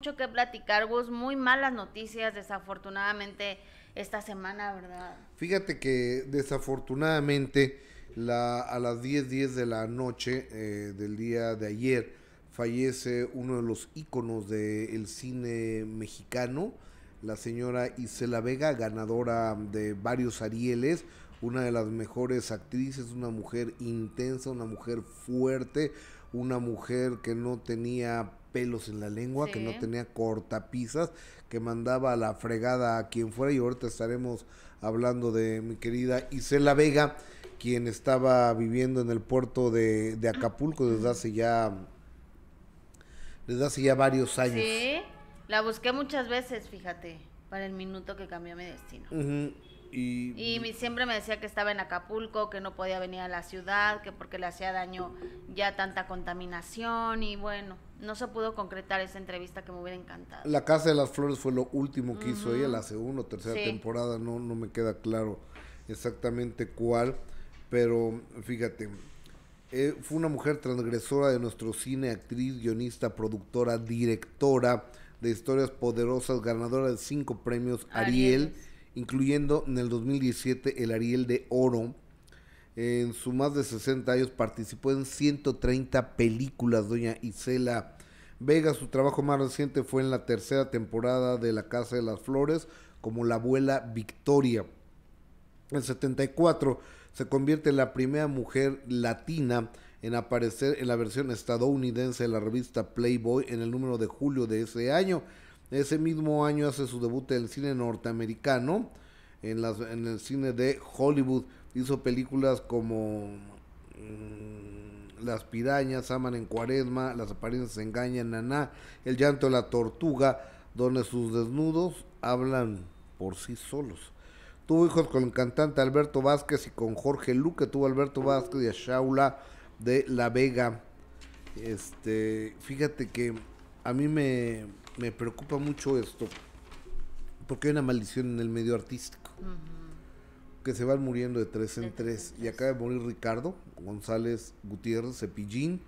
mucho que platicar, vos, Muy malas noticias, desafortunadamente, esta semana, ¿verdad? Fíjate que desafortunadamente la, a las 10:10 10 de la noche eh, del día de ayer fallece uno de los íconos del cine mexicano, la señora Isela Vega, ganadora de varios Arieles, una de las mejores actrices, una mujer intensa, una mujer fuerte, una mujer que no tenía pelos en la lengua, que no tenía cortapisas, que mandaba a la fregada a quien fuera. Y ahorita estaremos hablando de mi querida Isela Vega, quien estaba viviendo en el puerto de, de Acapulco desde hace ya desde hace ya varios años. Sí, la busqué muchas veces, fíjate, para el minuto que cambió mi destino. Y, siempre me decía que estaba en Acapulco, que no podía venir a la ciudad, que porque le hacía daño ya tanta contaminación y bueno, no se pudo concretar esa entrevista que me hubiera encantado. La Casa de las Flores fue lo último que hizo ella, la segunda o tercera temporada, no, no me queda claro exactamente cuál, pero fíjate, eh, fue una mujer transgresora de nuestro cine, actriz, guionista, productora, directora de historias poderosas, ganadora de cinco premios Ariel incluyendo en el 2017 el Ariel de Oro. En sus más de 60 años participó en 130 películas, doña Isela Vega. Su trabajo más reciente fue en la tercera temporada de La Casa de las Flores como la abuela Victoria. En 74 se convierte en la primera mujer latina en aparecer en la versión estadounidense de la revista Playboy en el número de julio de ese año. Ese mismo año hace su debut en el cine norteamericano, en, el cine de Hollywood. Hizo películas como mm, Las pirañas, Aman en Cuaresma, Las apariencias engañan, Naná, El llanto de la tortuga, donde sus desnudos hablan por sí solos. Tuvo hijos con el cantante Alberto Vázquez y con Jorge Luque. Tuvo Alberto Vázquez y a Shaula de La Vega. Este, fíjate que a mí me, me preocupa mucho esto, porque hay una maldición en el medio artístico, que se van muriendo de tres en tres, y acaba de morir Ricardo González Gutiérrez Cepillín,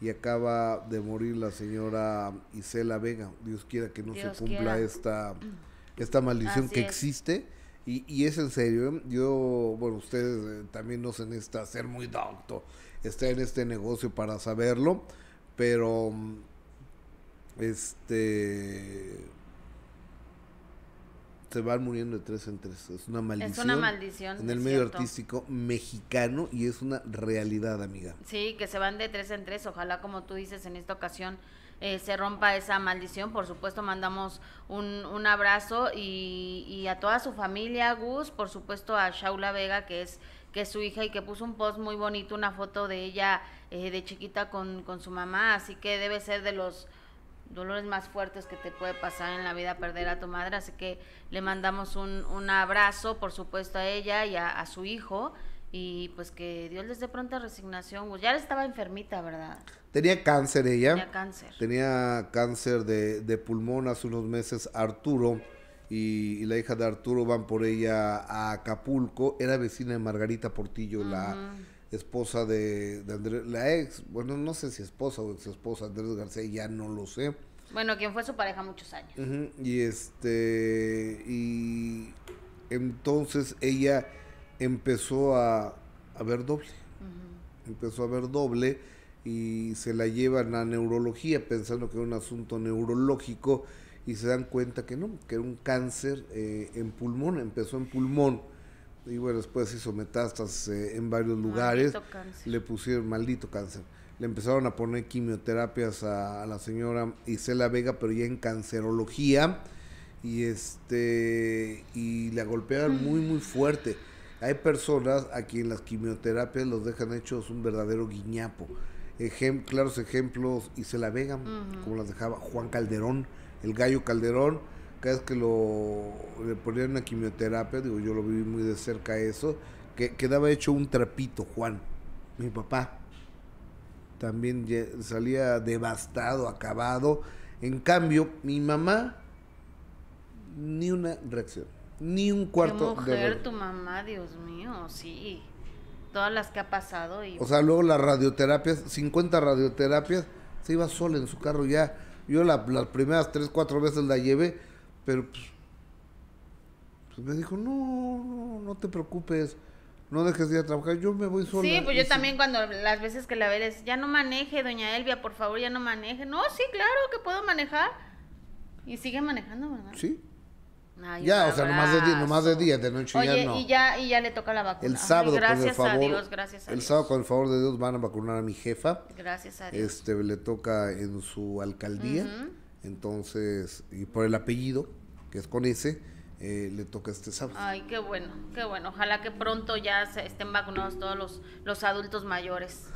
y acaba de morir la señora Isela Vega. Dios quiera que no se cumpla esta, mm. esta maldición que existe. Y, y, es en serio, ¿eh? yo, bueno, ustedes eh, también no se necesitan ser muy docto, está en este negocio para saberlo, pero mm, este. Se van muriendo de tres en tres. Es una maldición. Es una maldición. En el medio artístico mexicano y es una realidad, amiga. Sí, que se van de tres en tres. Ojalá, como tú dices, en esta ocasión eh, se rompa esa maldición. Por supuesto, mandamos un, un abrazo y, y, a toda su familia, Gus, por supuesto a Shaula Vega, que es, que es su hija y que puso un post muy bonito, una foto de ella eh, de chiquita con, con su mamá. Así que debe ser de los dolores más fuertes que te puede pasar en la vida perder a tu madre, así que le mandamos un, un abrazo, por supuesto, a ella y a, su hijo, y pues que Dios les dé pronta resignación. Pues ya estaba enfermita, ¿verdad? Tenía cáncer ella. Tenía cáncer. Tenía cáncer de, pulmón hace unos meses, Arturo. Y, la hija de Arturo van por ella a Acapulco. Era vecina de Margarita Portillo, la esposa de, Andrés, la ex, bueno, no sé si esposa o ex esposa Andrés García, ya no lo sé. Bueno, quien fue su pareja muchos años. Y este, y entonces ella empezó a, a ver doble. Empezó a ver doble y se la llevan a neurología pensando que era un asunto neurológico y se dan cuenta que no, que era un cáncer eh, en pulmón, empezó en pulmón y bueno, después hizo metástasis eh, en varios lugares. Le pusieron maldito cáncer. Le empezaron a poner quimioterapias a, la señora Isela Vega, pero ya en cancerología. Y este y la golpearon mm. muy muy fuerte. Hay personas a quien las quimioterapias los dejan hechos un verdadero guiñapo. Ejem, claros ejemplos, Isela Vega, como las dejaba Juan Calderón, el gallo Calderón cada vez que lo le ponían una quimioterapia, digo, yo lo viví muy de cerca eso, que quedaba hecho un trapito, Juan, mi papá. También salía devastado, acabado. En cambio, mi mamá, ni una reacción, ni un cuarto ¿Qué mujer, tu mamá, Dios mío, sí. Todas las que ha pasado O sea, luego las radioterapias, 50 radioterapias, se iba sola en su carro ya. Yo las primeras 3, 4 veces la llevé pero pues, pues, me dijo, no, no, te preocupes no dejes de ir a trabajar, yo me voy sola. Sí, pues yo también cuando las veces que la ves, ya no maneje, doña Elvia, por favor, ya no maneje. No, sí, claro que puedo manejar. Y sigue manejando, ¿verdad? Sí. ya, o sea, nomás de, día, nomás de día, de noche Oye, ya no. Y ya, y ya le toca la vacuna. El sábado, gracias a Dios, gracias a Dios. El sábado, con el favor de Dios, van a vacunar a mi jefa. Gracias a Dios. Este, le toca en su alcaldía. Entonces, y por el apellido, que es con ese eh, le toca este sábado. Ay, qué bueno, qué bueno. Ojalá que pronto ya estén vacunados todos los, los adultos mayores.